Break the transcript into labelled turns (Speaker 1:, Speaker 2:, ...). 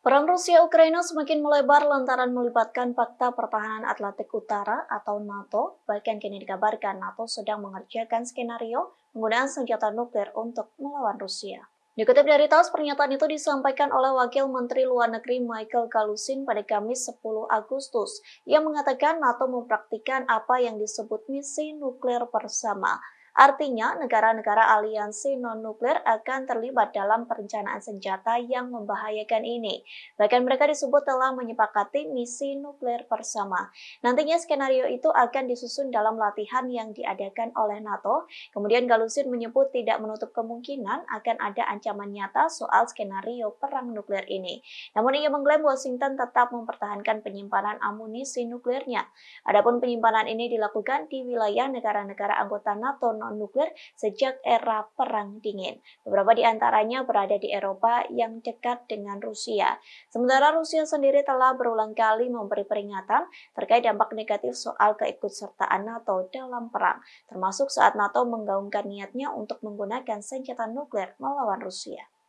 Speaker 1: Perang Rusia-Ukraina
Speaker 2: semakin melebar lantaran melibatkan fakta pertahanan Atlantik Utara atau NATO, bahkan kini dikabarkan NATO sedang mengerjakan skenario penggunaan senjata nuklir untuk melawan Rusia. Dikutip dari TAS, pernyataan itu disampaikan oleh Wakil Menteri Luar Negeri Michael Kalusin pada Kamis 10 Agustus. Ia mengatakan NATO mempraktikan apa yang disebut misi nuklir bersama. Artinya, negara-negara aliansi non-nuklir akan terlibat dalam perencanaan senjata yang membahayakan ini. Bahkan mereka disebut telah menyepakati misi nuklir bersama. Nantinya skenario itu akan disusun dalam latihan yang diadakan oleh NATO. Kemudian Galusin menyebut tidak menutup kemungkinan akan ada ancaman nyata soal skenario perang nuklir ini. Namun ia mengklaim Washington tetap mempertahankan penyimpanan amunisi nuklirnya. Adapun penyimpanan ini dilakukan di wilayah negara-negara anggota NATO non-nuklir sejak era Perang Dingin. Beberapa di antaranya berada di Eropa yang dekat dengan Rusia. Sementara Rusia sendiri telah berulang kali memberi peringatan terkait dampak negatif soal keikutsertaan NATO dalam perang, termasuk saat NATO menggaungkan niatnya untuk menggunakan senjata nuklir
Speaker 1: melawan Rusia.